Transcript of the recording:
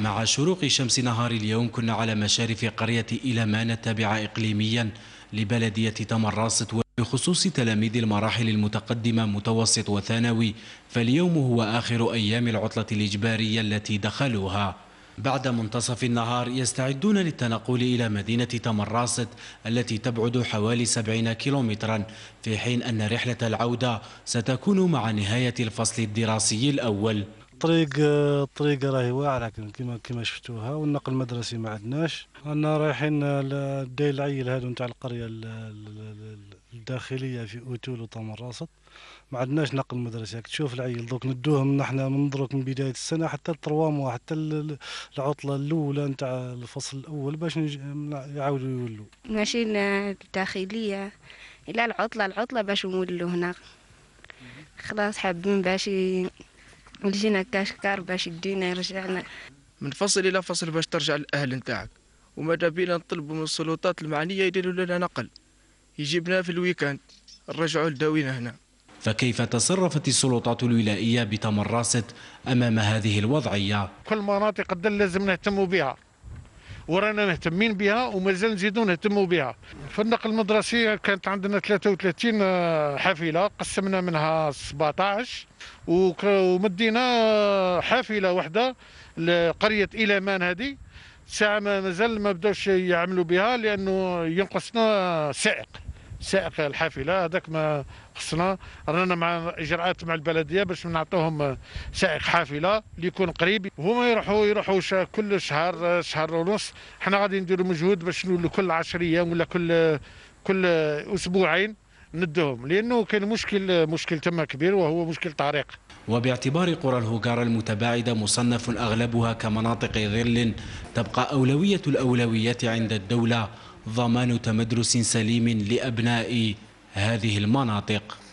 مع شروق شمس نهار اليوم كنا على مشارف قرية إلمانة التابعة إقليميا لبلدية تمر وبخصوص بخصوص تلاميذ المراحل المتقدمة متوسط وثانوي فاليوم هو آخر أيام العطلة الإجبارية التي دخلوها بعد منتصف النهار يستعدون للتنقل إلى مدينة تمراست التي تبعد حوالي 70 كيلومترا في حين أن رحلة العودة ستكون مع نهاية الفصل الدراسي الأول الطريق الطريق آه، راهي واعره كما كما شفتوها والنقل المدرسي ما عندناش رانا رايحين داي العيل هادو نتاع القريه الداخليه في اوتول وطم الراسط ما عندناش نقل مدرسي تشوف العيل دوك ندوهم نحنا من دروك من بدايه السنه حتى التروامو حتى العطله الاولى نتاع الفصل الاول باش يعاودوا يولوا ماشيين الداخليه الى العطله العطله باش يولوا هنا خلاص حابين باش لجينا كاشكار باش يدينا يرجعنا من فصل الى فصل باش ترجع الاهل نتاعك وما دابينا نطلبوا من السلطات المعنيه يديروا لنا نقل يجيبنا في الويكاند نرجعوا لداوينا هنا فكيف تصرفت السلطات الولائيه بتمراست امام هذه الوضعيه كل مناطق الدل لازم نهتموا بها ورانا مهتمين بها ومازال نزيدو نهتموا بها في النقل المدرسي كانت عندنا 33 آه، حافله قسمنا منها 17 ومدينا آه، حافله واحده لقريه الامان هذه ساعه ما مازال ما بداوش يعملوا بها لانه ينقصنا سائق سائق الحافله هذاك ما خصنا رانا مع اجراءات مع البلديه باش نعطوهم سائق حافله اللي يكون قريب هما يروحوا يروحوا كل شهر شهر ونص حنا غادي نديروا مجهود باش نولوا كل 10 ايام ولا كل كل اسبوعين ندهم لانه كان مشكل مشكل تما كبير وهو مشكل طريق وباعتبار قرى الهجار المتباعدة مصنف أغلبها كمناطق ظل تبقى أولوية الأولويات عند الدولة ضمان تمدرس سليم لأبناء هذه المناطق